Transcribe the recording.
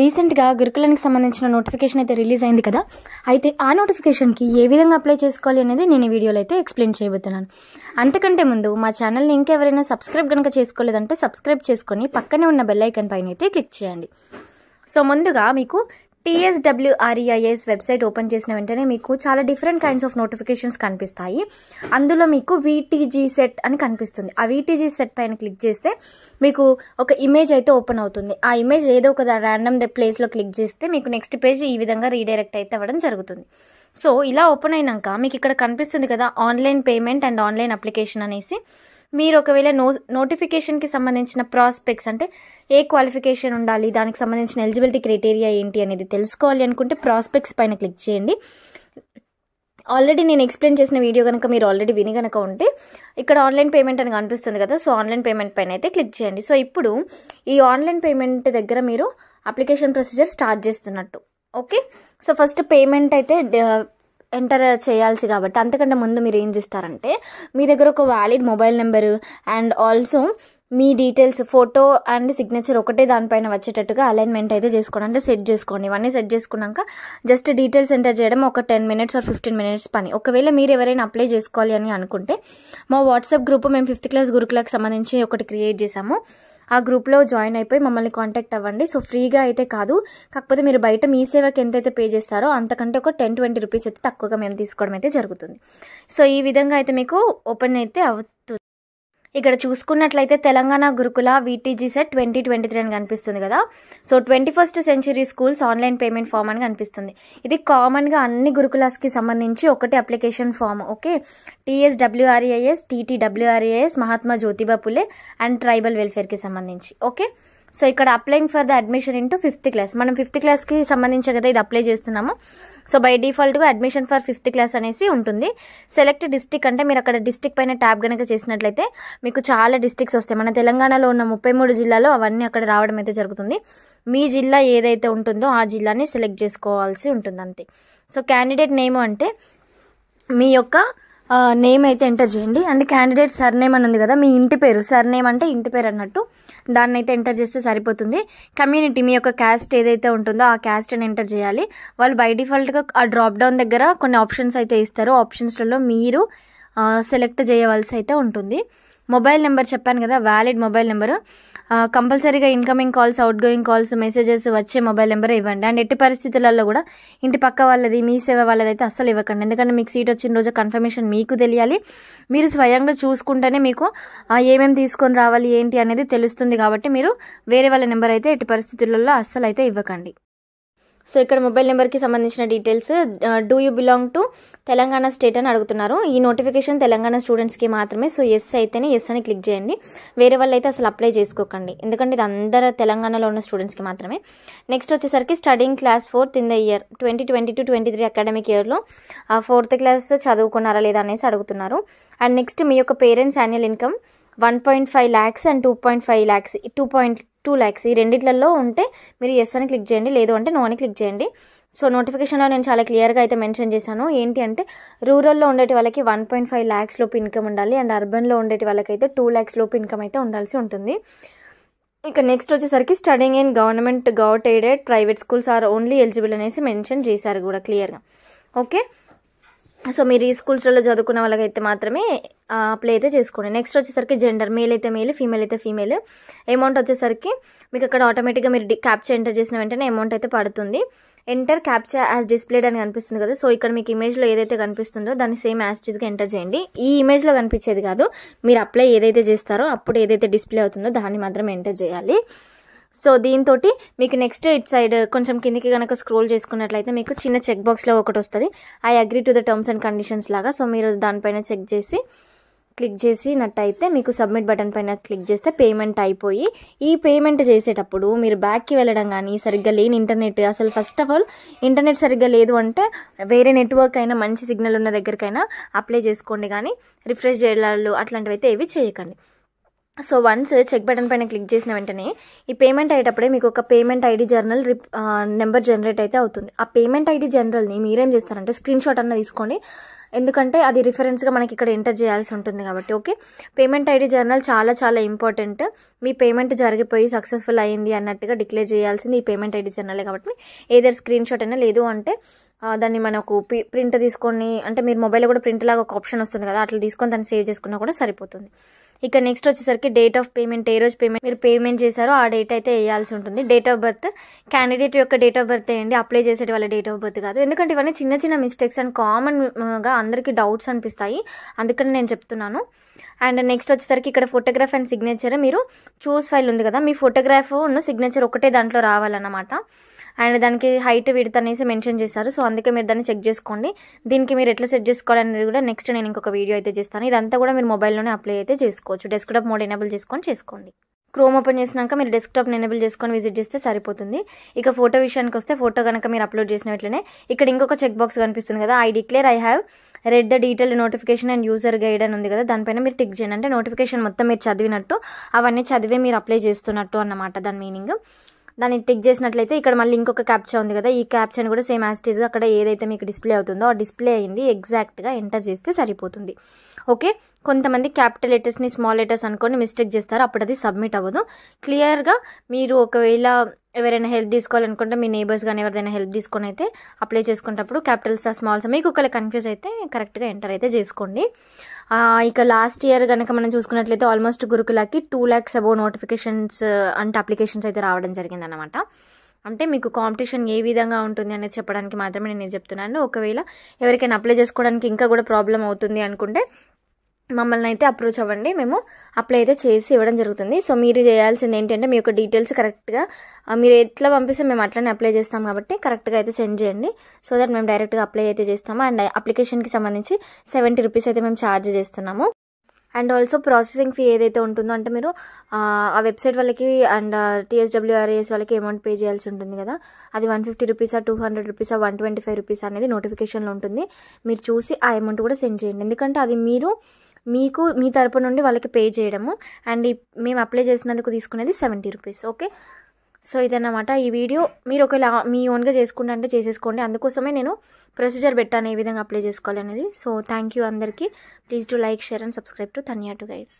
రీసెంట్గా గురుకులానికి సంబంధించిన నోటిఫికేషన్ అయితే రిలీజ్ అయింది కదా అయితే ఆ నోటిఫికేషన్కి ఏ విధంగా అప్లై చేసుకోవాలి అనేది నేను ఈ వీడియోలో అయితే ఎక్స్ప్లెయిన్ చేయబోతున్నాను అంతకంటే ముందు మా ఛానల్ని ఇంకెవరైనా సబ్స్క్రైబ్ కనుక చేసుకోలేదంటే సబ్స్క్రైబ్ చేసుకొని పక్కనే ఉన్న బెల్ ఐకన్ పైన అయితే క్లిక్ చేయండి సో ముందుగా మీకు టీఎస్డబ్ల్యూఆర్ఈఐఎస్ వెబ్సైట్ ఓపెన్ చేసిన వెంటనే మీకు చాలా డిఫరెంట్ కైండ్స్ ఆఫ్ నోటిఫికేషన్స్ కనిపిస్తాయి అందులో మీకు వీటీజీ సెట్ అని కనిపిస్తుంది ఆ వీటీజీ సెట్ పైన క్లిక్ చేస్తే మీకు ఒక ఇమేజ్ అయితే ఓపెన్ అవుతుంది ఆ ఇమేజ్ ఏదో ఒక ర్యాండమ్ ప్లేస్లో క్లిక్ చేస్తే మీకు నెక్స్ట్ పేజ్ ఈ విధంగా రీడైరెక్ట్ అయితే అవ్వడం జరుగుతుంది సో ఇలా ఓపెన్ అయినాక మీకు ఇక్కడ కనిపిస్తుంది కదా online payment and online application అనేసి మీరు ఒకవేళ నో నోటిఫికేషన్కి సంబంధించిన ప్రాస్పెక్ట్స్ అంటే ఏ క్వాలిఫికేషన్ ఉండాలి దానికి సంబంధించిన ఎలిజిబిలిటీ క్రైటీరియా ఏంటి అనేది తెలుసుకోవాలి అనుకుంటే ప్రాస్పెక్ట్స్ పైన క్లిక్ చేయండి ఆల్రెడీ నేను ఎక్స్ప్లెయిన్ చేసిన వీడియో కనుక మీరు ఆల్రెడీ విని కనుక ఉంటే ఇక్కడ ఆన్లైన్ పేమెంట్ అని కనిపిస్తుంది కదా సో ఆన్లైన్ పేమెంట్ పైన అయితే క్లిక్ చేయండి సో ఇప్పుడు ఈ ఆన్లైన్ పేమెంట్ దగ్గర మీరు అప్లికేషన్ ప్రొసీజర్ స్టార్ట్ చేస్తున్నట్టు ఓకే సో ఫస్ట్ పేమెంట్ అయితే ఎంటర్ చేయాల్సి కాబట్టి అంతకంటే ముందు మీరు ఏం చేస్తారంటే మీ దగ్గర ఒక valid mobile number and also మీ డీటెయిల్స్ ఫోటో అండ్ సిగ్నేచర్ ఒకటే దానిపైన వచ్చేటట్టుగా అలైన్మెంట్ అయితే చేసుకోండి అంటే సెట్ చేసుకోండి ఇవన్నీ సెట్ చేసుకున్నాక జస్ట్ డీటెయిల్స్ ఎంటర్ చేయడం ఒక ten minutes or fifteen minutes పని ఒకవేళ మీరు ఎవరైనా అప్లై చేసుకోవాలి అని అనుకుంటే మా వాట్సాప్ గ్రూప్ మేము ఫిఫ్త్ క్లాస్ గురుకులకు సంబంధించి ఒకటి క్రియేట్ చేసాము ఆ గ్రూప్లో జాయిన్ అయిపోయి మమ్మల్ని కాంటాక్ట్ అవ్వండి సో ఫ్రీగా అయితే కాదు కాకపోతే మీరు బయట మీ సేవకి ఎంతైతే పే చేస్తారో అంతకంటే ఒక టెన్ ట్వంటీ రూపీస్ అయితే తక్కువగా మేము తీసుకోవడం అయితే జరుగుతుంది సో ఈ విధంగా అయితే మీకు ఓపెన్ అయితే అవ ఇక్కడ చూసుకున్నట్లయితే Telangana Gurukula VTG CET twenty twenty three అని కనిపిస్తుంది కదా so twenty first century schools online payment form అని కనిపిస్తుంది ఇది కామన్గా అన్ని గురుకులాస్కి సంబంధించి ఒకటి application form okay TS W R A S TT W R A S Mahatma Jyotiba Phule and tribal వెల్ఫేర్కి సంబంధించి ఓకే సో ఇక్కడ applying for the admission into fifth class మనం ఫిఫ్త్ క్లాస్కి సంబంధించి కదా ఇది అప్లై చేస్తున్నాము సో బై డిఫాల్ట్గా అడ్మిషన్ ఫర్ ఫిఫ్త్ క్లాస్ అనేసి ఉంటుంది సెలెక్ట్ డిస్టిక్ అంటే మీరు అక్కడ డిస్టిక్ పైన ట్యాబ్ కనుక చేసినట్లయితే మీకు చాలా డిస్టిక్స్ వస్తాయి మన తెలంగాణలో ఉన్న ముప్పై మూడు జిల్లాలో అవన్నీ అక్కడ రావడం అయితే జరుగుతుంది మీ జిల్లా ఏదైతే ఉంటుందో ఆ జిల్లాని సెలెక్ట్ చేసుకోవాల్సి ఉంటుంది అంతే సో క్యాండిడేట్ నేమ్ అంటే మీ యొక్క నేమ్ అయితే ఎంటర్ చేయండి అండ్ క్యాండిడేట్ సర్నేమ్ అని ఉంది కదా మీ ఇంటి పేరు సర్నేమ్ అంటే ఇంటి పేరు అన్నట్టు దాన్ని అయితే ఎంటర్ చేస్తే సరిపోతుంది కమ్యూనిటీ మీ యొక్క క్యాస్ట్ ఏదైతే ఉంటుందో ఆ క్యాస్ట్ని ఎంటర్ చేయాలి వాళ్ళు బై డిఫాల్ట్గా ఆ డ్రాప్ డౌన్ దగ్గర కొన్ని ఆప్షన్స్ అయితే ఇస్తారు ఆప్షన్స్లలో మీరు సెలెక్ట్ చేయవలసి అయితే ఉంటుంది మొబైల్ నెంబర్ చెప్పాను కదా వ్యాలిడ్ మొబైల్ నెంబరు కంపల్సరీగా incoming calls outgoing calls messages వచ్చే మొబైల్ నెంబర్ ఇవ్వండి అండ్ ఎట్టి పరిస్థితులలో కూడా ఇంటి పక్క వాళ్ళది మీ సేవ వాళ్ళది అయితే అస్సలు ఇవ్వకండి ఎందుకంటే మీకు సీట్ వచ్చిన రోజు కన్ఫర్మేషన్ మీకు తెలియాలి మీరు స్వయంగా చూసుకుంటేనే మీకు ఏమేమి తీసుకొని రావాలి ఏంటి అనేది తెలుస్తుంది కాబట్టి మీరు వేరే వాళ్ళ నెంబర్ అయితే ఎట్టి పరిస్థితులలో అస్సలు అయితే ఇవ్వకండి సో ఇక్కడ మొబైల్ నెంబర్కి సంబంధించిన details do you belong to Telangana state అని అడుగుతున్నారు ఈ నోటిఫికేషన్ తెలంగాణ స్టూడెంట్స్కి మాత్రమే సో ఎస్ అయితేనే ఎస్ అని క్లిక్ చేయండి వేరే వాళ్ళు అయితే అసలు అప్లై చేసుకోకండి ఎందుకంటే ఇది అందరు తెలంగాణలో ఉన్న స్టూడెంట్స్కి మాత్రమే నెక్స్ట్ వచ్చేసరికి studying class fourth in the year twenty twenty two twenty three academic ఇయర్లో ఫోర్త్ క్లాస్ చదువుకున్నారా లేదా అనేసి అడుగుతున్నారు అండ్ నెక్స్ట్ మీ యొక్క parents annual income one point five lakhs and two point five lakhs two point two lakhs ఈ రెండిట్లలో ఉంటే మీరు ఎస్ అని క్లిక్ చేయండి లేదు అంటే నో అని క్లిక్ చేయండి సో నోటిఫికేషన్లో నేను చాలా క్లియర్గా అయితే మెన్షన్ చేశాను ఏంటి అంటే రూరల్లో ఉండేటి వాళ్ళకి వన్ పాయింట్ ఫైవ్ ల్యాక్స్ లోపు ఇన్కమ్ ఉండాలి అండ్ అర్బన్లో ఉండేటి అయితే టూ ల్యాక్స్ లోపు ఇన్కమ్ అయితే ఉండాల్సి ఉంటుంది ఇక నెక్స్ట్ వచ్చేసరికి studying in government govt aided private schools are only eligible అనేసి మెన్షన్ చేశారు కూడా క్లియర్గా ఓకే సో మీరు ఈ స్కూల్స్లలో చదువుకున్న వాళ్ళకైతే మాత్రమే అప్లై అయితే చేసుకోండి నెక్స్ట్ వచ్చేసరికి జెండర్ మేల్ అయితే మేల్ ఫీమేల్ అయితే ఫీమేల్ అమౌంట్ వచ్చేసరికి మీకు అక్కడ ఆటోమేటిక్గా మీరు క్యాప్చర్ ఎంటర్ చేసిన వెంటనే అమౌంట్ అయితే పడుతుంది ఎంటర్ క్యాప్చర్ యాజ్ డిస్ప్లేడ్ అని కనిపిస్తుంది కదా సో ఇక్కడ మీకు ఇమేజ్లో ఏదైతే కనిపిస్తుందో దాన్ని సేమ్ యాజ్టీస్గా ఎంటర్ చేయండి ఈ ఇమేజ్లో కనిపించేది కాదు మీరు అప్లై ఏదైతే చేస్తారో అప్పుడు ఏదైతే డిస్ప్లే అవుతుందో దాన్ని మాత్రం ఎంటర్ చేయాలి సో దీంతో మీకు నెక్స్ట్ ఇట్ సైడ్ కొంచెం కిందికి కనుక స్క్రోల్ చేసుకున్నట్లయితే మీకు చిన్న చెక్ బాక్స్లో ఒకటి వస్తుంది I agree to the terms and conditions లాగా సో మీరు దానిపైన చెక్ చేసి క్లిక్ చేసినట్టయితే మీకు సబ్మిట్ బటన్ పైన క్లిక్ చేస్తే పేమెంట్ అయిపోయి ఈ పేమెంట్ చేసేటప్పుడు మీరు బ్యాక్కి వెళ్ళడం కానీ సరిగ్గా లేని ఇంటర్నెట్ అసలు ఫస్ట్ ఆఫ్ ఆల్ ఇంటర్నెట్ సరిగ్గా లేదు అంటే వేరే నెట్వర్క్ అయినా మంచి సిగ్నల్ ఉన్న దగ్గరకైనా అప్లై చేసుకోండి కానీ రిఫ్రెష్ చేయాలి అట్లాంటివి అయితే ఏవి చేయకండి సో వన్స్ చెక్ బటన్ పైన క్లిక్ చేసిన వెంటనే ఈ పేమెంట్ అయ్యేటప్పుడే మీకు ఒక payment ID journal ref number generate అయితే అవుతుంది ఆ పేమెంట్ ఐడి జనరల్ని మీరేం చేస్తారంటే స్క్రీన్ షాట్ అన్న తీసుకోండి ఎందుకంటే అది రిఫరెన్స్గా మనకి ఇక్కడ ఎంటర్ చేయాల్సి ఉంటుంది కాబట్టి ఓకే పేమెంట్ ఐడి జర్నల్ చాలా చాలా ఇంపార్టెంట్ మీ పేమెంట్ జరిగిపోయి సక్సెస్ఫుల్ అయింది అన్నట్టుగా డిక్లేర్ చేయాల్సింది ఈ పేమెంట్ ఐడి జర్నలే కాబట్టి ఏదైనా స్క్రీన్ షాట్ అయినా లేదు అంటే దాన్ని మనకు ప్రింట్ తీసుకొని అంటే మీరు మొబైల్లో కూడా ప్రింట్ లాగా ఒక ఆప్షన్ వస్తుంది కదా అట్లా తీసుకొని దాన్ని సేవ్ చేసుకున్నా కూడా సరిపోతుంది ఇక నెక్స్ట్ వచ్చేసరికి డేట్ ఆఫ్ పేమెంట్ ఏ రోజు పేమెంట్ మీరు పేమెంట్ చేశారో ఆ డేట్ అయితే వేయాల్సి ఉంటుంది డేట్ ఆఫ్ బర్త్ క్యాండిడేట్ యొక్క డేట్ ఆఫ్ బర్త్ ఏంటి అప్లై చేసేటి వాళ్ళ డేట్ ఆఫ్ బర్త్ కాదు ఎందుకంటే ఇవన్నీ చిన్న చిన్న మిస్టేక్స్ అండ్ కామన్గా అందరికీ డౌట్స్ అనిపిస్తాయి అందుకని నేను చెప్తున్నాను అండ్ నెక్స్ట్ వచ్చేసరికి ఇక్కడ ఫోటోగ్రాఫ్ అండ్ సిగ్నేచర్ మీరు చూస్ ఫైల్ ఉంది కదా మీ ఫోటోగ్రాఫ్ ఉన్న సిగ్నేచర్ ఒకటే దాంట్లో రావాలన్నమాట అండ్ దానికి హైట్ విడత అనేసి మెన్షన్ చేశారు సో అందుకే మీరు దాన్ని చెక్ చేసుకోండి దీనికి మీరు ఎట్లా సెట్ చేసుకోవాలనేది కూడా నెక్స్ట్ నేను ఇంకొక వీడియో అయితే చేస్తాను ఇదంతా కూడా మీరు మొబైల్లోనే అప్లై అయితే చేసుకోవచ్చు డెస్క్టాప్ మోడ్ ఎనేబుల్ చేసుకొని చేసుకోండి క్రోమ్ ఓపెన్ చేసినాక మీరు డెస్క్టాప్ని ఎనేబుల్ చేసుకొని విజిట్ చేస్తే సరిపోతుంది ఇక ఫోటో విషయానికి వస్తే ఫోటో కనుక మీరు అప్లోడ్ చేసినట్లనే ఇక్కడ ఇంకొక చెక్ బాక్స్ కనిపిస్తుంది కదా I declare I have read the detailed notification and user guide అని ఉంది కదా దానిపైన మీరు టిక్ చేయండి అంటే నోటిఫికేషన్ మొత్తం మీరు చదివినట్టు అవన్నీ చదివే మీరు అప్లై చేస్తున్నట్టు అన్నమాట దాని మీనింగ్ దాన్ని టిక్ చేసినట్లయితే ఇక్కడ మళ్ళీ ఇంకొక క్యాప్చా ఉంది కదా ఈ క్యాప్చర్ కూడా సేమ్ యాస్టీజ్గా అక్కడ ఏదైతే మీకు డిస్ప్లే అవుతుందో ఆ డిస్ప్లే అయింది ఎగ్జాక్ట్గా ఎంటర్ చేస్తే సరిపోతుంది ఓకే కొంతమంది క్యాపిటల్ లెటర్స్ని స్మాల్ లెటర్స్ అనుకోని మిస్టేక్ చేస్తారు అప్పుడు అది సబ్మిట్ అవ్వదు క్లియర్గా మీరు ఒకవేళ ఎవరైనా హెల్ప్ తీసుకోవాలనుకుంటే మీ నేబర్స్ కానీ ఎవరిదైనా హెల్ప్ తీసుకొని అయితే అప్లై చేసుకునేటప్పుడు క్యాపిటల్స్ ఆ స్మాల్స్ మీకు ఒకవేళ కన్ఫ్యూజ్ అయితే కరెక్ట్గా ఎంటర్ అయితే చేసుకోండి ఇక లాస్ట్ ఇయర్ కనుక మనం చూసుకున్నట్లయితే ఆల్మోస్ట్ గురుకులకి టూ ల్యాక్స్ అబౌ నోటిఫికేషన్స్ అంటే అప్లికేషన్స్ అయితే రావడం జరిగిందనమాట అంటే మీకు కాంపిటీషన్ ఏ విధంగా ఉంటుంది అనేది చెప్పడానికి మాత్రమే నేను చెప్తున్నాను ఒకవేళ ఎవరికైనా అప్లై చేసుకోవడానికి ఇంకా కూడా ప్రాబ్లం అవుతుంది అనుకుంటే మమ్మల్ని అయితే అప్రోచ్ అవ్వండి మేము అప్లై అయితే చేసి ఇవ్వడం జరుగుతుంది సో మీరు చేయాల్సింది ఏంటంటే మీ యొక్క డీటెయిల్స్ కరెక్ట్గా మీరు ఎట్లా పంపిస్తే మేము అట్లనే అప్లై చేస్తాం కాబట్టి కరెక్ట్గా అయితే సెండ్ చేయండి సో దట్ మేము డైరెక్ట్గా అప్లై అయితే చేస్తాము అండ్ అప్లికేషన్కి సంబంధించి సెవెంటీ రూపీస్ అయితే మేము ఛార్జ్ చేస్తున్నాము అండ్ ఆల్సో ప్రాసెసింగ్ ఫీ ఏదైతే ఉంటుందో అంటే మీరు ఆ వెబ్సైట్ వాళ్ళకి అండ్ టీఎస్డబ్ల్యూఆర్ఏఎస్ వాళ్ళకి అమౌంట్ పే చేయాల్సి ఉంటుంది కదా అది వన్ ఫిఫ్టీ రూపీసా టూ హండ్రెడ్ రూపీసా వన్ ట్వంటీ ఫైవ్ రూపీస్ అనేది నోటిఫికేషన్లో ఉంటుంది మీరు చూసి ఆ అమౌంట్ కూడా సెండ్ చేయండి ఎందుకంటే అది మీరు మీకు మీ తరపు నుండి వాళ్ళకి పే చేయడము అండ్ మేము అప్లై చేసినందుకు తీసుకునేది సెవెంటీ రూపీస్ ఓకే సో ఇదన్నమాట ఈ వీడియో మీరు ఒకవేళ మీ ఓన్గా చేసుకుంటే అంటే చేసేసుకోండి అందుకోసమే నేను ప్రొసీజర్ పెట్టాను ఏ విధంగా అప్లై చేసుకోవాలనేది సో థ్యాంక్ యూ అందరికీ please to like share and subscribe to Tanya to guide